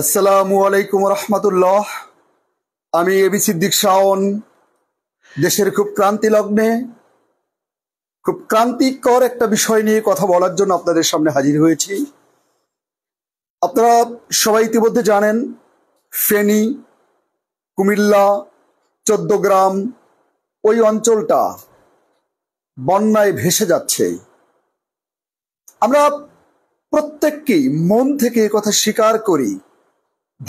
আসসালামু আলাইকুম রহমতুল্লাহ আমি এবি সিদ্দিক শাওন দেশের খুব ক্রান্তি লগ্নে খুব ক্রান্তিকর একটা বিষয় নিয়ে কথা বলার জন্য আপনাদের সামনে হাজির হয়েছি আপনারা সবাই ইতিমধ্যে জানেন ফেনী কুমিল্লা চোদ্দগ্রাম ওই অঞ্চলটা বন্যায় ভেসে যাচ্ছে আমরা প্রত্যেককেই মন থেকে কথা স্বীকার করি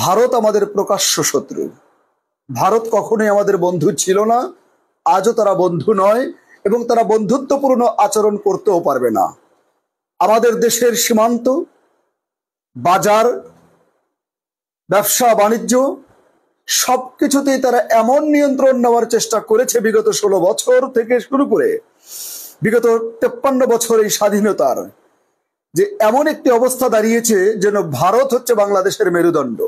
ভারত আমাদের প্রকাশ্য শত্রু ভারত কখনোই আমাদের বন্ধু ছিল না আজও তারা বন্ধু নয় এবং তারা বন্ধুত্বপূর্ণ আচরণ করতেও পারবে না আমাদের দেশের সীমান্ত বাজার ব্যবসা বাণিজ্য সব কিছুতেই তারা এমন নিয়ন্ত্রণ নেওয়ার চেষ্টা করেছে বিগত ষোলো বছর থেকে শুরু করে বিগত তেপ্পান্ন বছর এই স্বাধীনতার যে এমন একটি অবস্থা দাঁড়িয়েছে যেন ভারত হচ্ছে বাংলাদেশের মেরুদণ্ড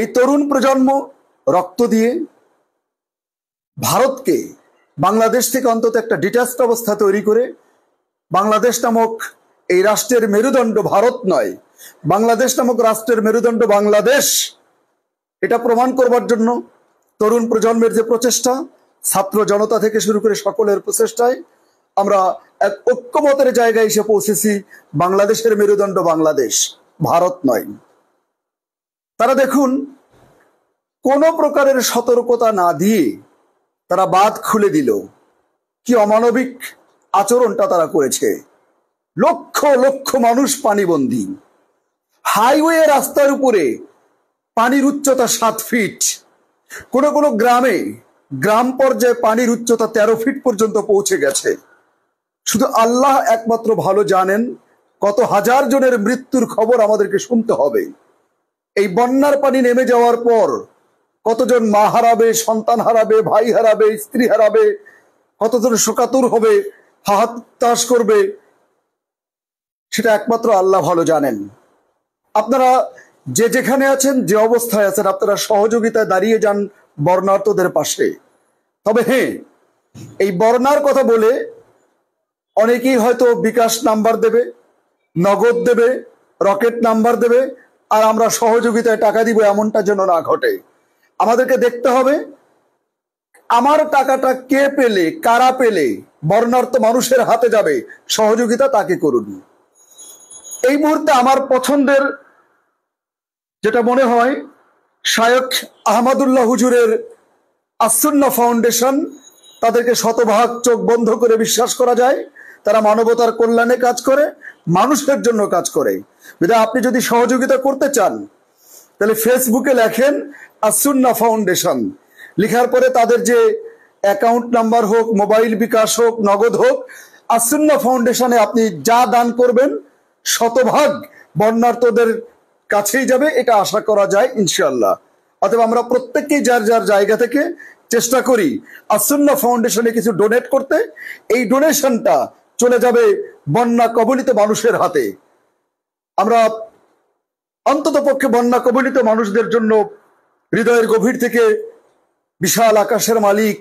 এই তরুণ প্রজন্ম রক্ত দিয়ে ভারতকে বাংলাদেশ থেকে অন্তত একটা ডিটাচড অবস্থা তৈরি করে বাংলাদেশ নামক এই রাষ্ট্রের মেরুদণ্ড ভারত নয় বাংলাদেশ নামক রাষ্ট্রের মেরুদণ্ড বাংলাদেশ এটা প্রমাণ করবার জন্য তরুণ প্রজন্মের যে প্রচেষ্টা ছাত্র জনতা থেকে শুরু করে সকলের প্রচেষ্টায় আমরা এক ঐক্যমতের জায়গায় এসে পৌঁছেছি বাংলাদেশের মেরুদণ্ড বাংলাদেশ ভারত নয় তারা দেখুন কোন প্রকারের সতর্কতা না দিয়ে তারা বাদ খুলে দিল কি অমানবিক আচরণটা তারা করেছে লক্ষ লক্ষ মানুষ পানিবন্দী হাইওয়ে রাস্তার উপরে পানির উচ্চতা সাত ফিট কোন কোনো গ্রামে গ্রাম পর্যায়ে পানির উচ্চতা তেরো ফিট পর্যন্ত পৌঁছে গেছে শুধু আল্লাহ একমাত্র ভালো জানেন কত হাজার জনের মৃত্যুর খবর আমাদেরকে শুনতে হবে এই বন্যার পানি নেমে যাওয়ার পর কতজন মা হারাবে সন্তান হারাবে ভাই হারাবে স্ত্রী হারাবে কতজন শোকাতুর হবে হাত করবে সেটা একমাত্র আল্লাহ ভালো জানেন আপনারা যে যেখানে আছেন যে অবস্থায় আছেন আপনারা সহযোগিতায় দাঁড়িয়ে যান বর্ণার্থদের পাশে তবে হ্যাঁ এই বর্ণার কথা বলে অনেকেই হয়তো বিকাশ নাম্বার দেবে নগদ দেবে রকেট নাম্বার দেবে আর আমরা সহযোগিতায় টাকা দিব এমনটা যেন না ঘটে আমাদেরকে দেখতে হবে আমার টাকাটা কে পেলে কারা পেলে বর্ণার্থ মানুষের হাতে যাবে সহযোগিতা তাকে করুন এই মুহূর্তে আমার পছন্দের যেটা মনে হয় শায়ক আহমদুল্লাহ হুজুরের আসন্ন ফাউন্ডেশন তাদেরকে শতভাগ চোখ বন্ধ করে বিশ্বাস করা যায় তারা মানবতার কল্যাণে কাজ করে মানুষের জন্য কাজ করে যেটা আপনি যদি সহযোগিতা করতে চান তাহলে ফেসবুকে লেখেন আসুন্না ফাউন্ডেশন লেখার পরে তাদের যে অ্যাকাউন্ট নাম্বার হোক মোবাইল বিকাশ হোক নগদ হোক আসুন্না ফাউন্ডেশনে আপনি যা দান করবেন শতভাগ বন্যার্থদের কাছেই যাবে এটা আশা করা যায় ইনশাল্লাহ অতএব আমরা প্রত্যেককেই যার যার জায়গা থেকে চেষ্টা করি আসুন্না ফাউন্ডেশনে কিছু ডোনেট করতে এই ডোনেশনটা চলে যাবে বন্যা কবলিত মানুষের হাতে আমরা অন্তত পক্ষে বন্যা কবলিত মানুষদের জন্য হৃদয়ের গভীর থেকে বিশাল আকাশের মালিক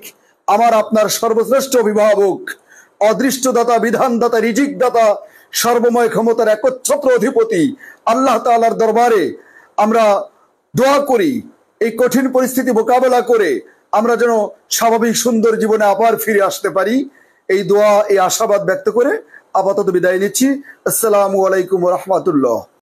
আমার আপনার সর্বশ্রেষ্ঠ অভিভাবক অদৃষ্টদাতা বিধানদাতা রিজিকদাতা সর্বময় ক্ষমতার একচ্ছত্র অধিপতি আল্লাহ তালার দরবারে আমরা দোয়া করি এই কঠিন পরিস্থিতি মোকাবেলা করে আমরা যেন স্বাভাবিক সুন্দর জীবনে আবার ফিরে আসতে পারি এই দোয়া এই আশাবাদ ব্যক্ত করে আপাতত বিদায় নিচ্ছি আসসালামু আলাইকুম রহমতুল্লাহ